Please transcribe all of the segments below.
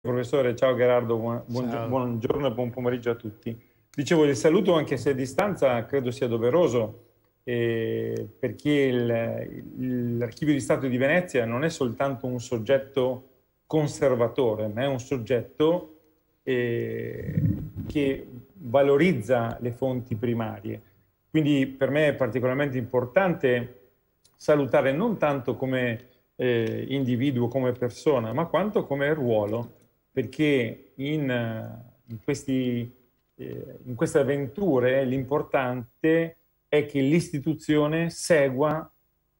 Professore, ciao Gerardo, buongiorno, ciao. buongiorno e buon pomeriggio a tutti. Dicevo, il saluto anche se a distanza credo sia doveroso eh, perché l'Archivio di Stato di Venezia non è soltanto un soggetto conservatore, ma è un soggetto eh, che valorizza le fonti primarie. Quindi per me è particolarmente importante salutare non tanto come eh, individuo, come persona, ma quanto come ruolo perché in, eh, in, questi, eh, in queste avventure l'importante è che l'istituzione segua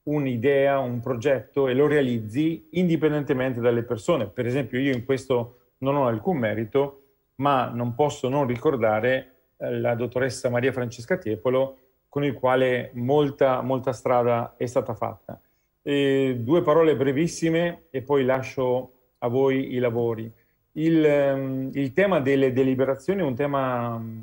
un'idea, un progetto e lo realizzi indipendentemente dalle persone. Per esempio io in questo non ho alcun merito, ma non posso non ricordare eh, la dottoressa Maria Francesca Tiepolo, con il quale molta, molta strada è stata fatta. E due parole brevissime e poi lascio a voi i lavori il, ehm, il tema delle deliberazioni è un tema mm,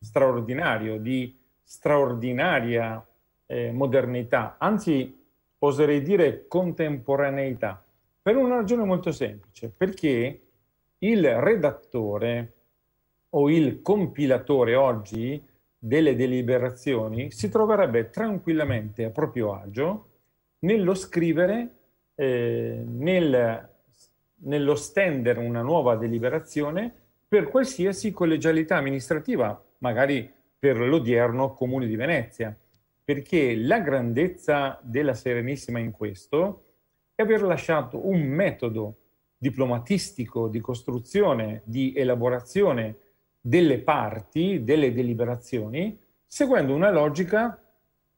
straordinario, di straordinaria eh, modernità, anzi oserei dire contemporaneità, per una ragione molto semplice, perché il redattore o il compilatore oggi delle deliberazioni si troverebbe tranquillamente a proprio agio nello scrivere, eh, nel nello stendere una nuova deliberazione per qualsiasi collegialità amministrativa, magari per l'odierno Comune di Venezia, perché la grandezza della Serenissima in questo è aver lasciato un metodo diplomatistico di costruzione, di elaborazione delle parti, delle deliberazioni, seguendo una logica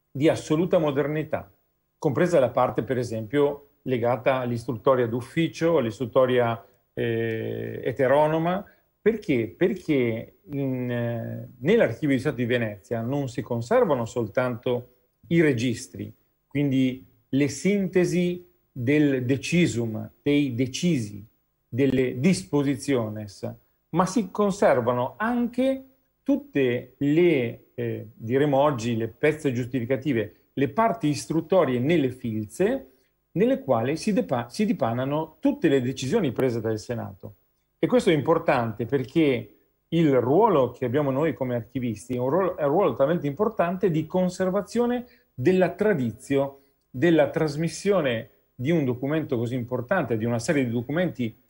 di assoluta modernità, compresa la parte, per esempio, legata all'istruttoria d'ufficio, all'istruttoria eh, eteronoma. Perché? Perché in, eh, nell'Archivio di Stato di Venezia non si conservano soltanto i registri, quindi le sintesi del decisum, dei decisi, delle dispositiones, ma si conservano anche tutte le, eh, diremo oggi, le pezze giustificative, le parti istruttorie nelle filze, nelle quali si, si dipanano tutte le decisioni prese dal Senato. E questo è importante perché il ruolo che abbiamo noi come archivisti è un ruolo, è un ruolo talmente importante di conservazione della tradizione, della trasmissione di un documento così importante, di una serie di documenti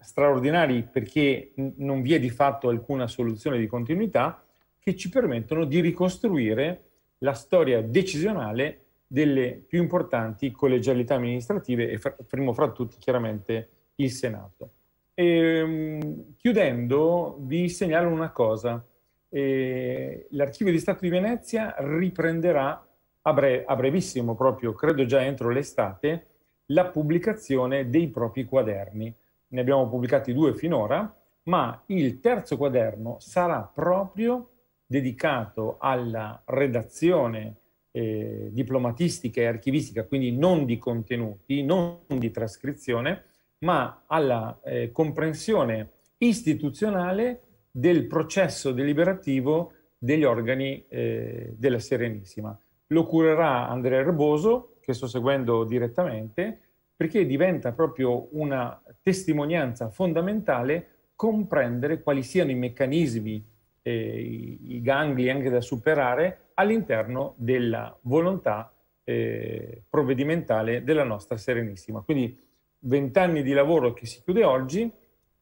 straordinari perché non vi è di fatto alcuna soluzione di continuità, che ci permettono di ricostruire la storia decisionale delle più importanti collegialità amministrative e fra, primo fra tutti chiaramente il Senato. E, ehm, chiudendo vi segnalo una cosa, e, eh, l'archivio di Stato di Venezia riprenderà a, bre- a brevissimo, proprio credo già entro l'estate, la pubblicazione dei propri quaderni. Ne abbiamo pubblicati due finora, ma il terzo quaderno sarà proprio dedicato alla redazione eh, diplomatistica e archivistica, quindi non di contenuti, non di trascrizione, ma alla eh, comprensione istituzionale del processo deliberativo degli organi eh, della Serenissima. Lo curerà Andrea Erboso, che sto seguendo direttamente, perché diventa proprio una testimonianza fondamentale comprendere quali siano i meccanismi, eh, i, i gangli anche da superare all'interno della volontà eh, provvedimentale della nostra Serenissima. Quindi vent'anni di lavoro che si chiude oggi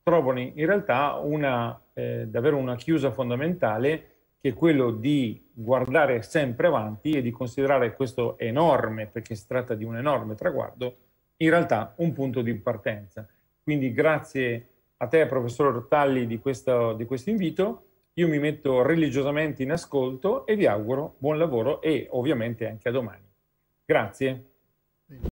trovano in realtà una, eh, davvero una chiusa fondamentale che è quello di guardare sempre avanti e di considerare questo enorme, perché si tratta di un enorme traguardo, in realtà un punto di partenza. Quindi grazie a te, professor Rotalli, di questo, di questo invito io mi metto religiosamente in ascolto e vi auguro buon lavoro e ovviamente anche a domani. Grazie.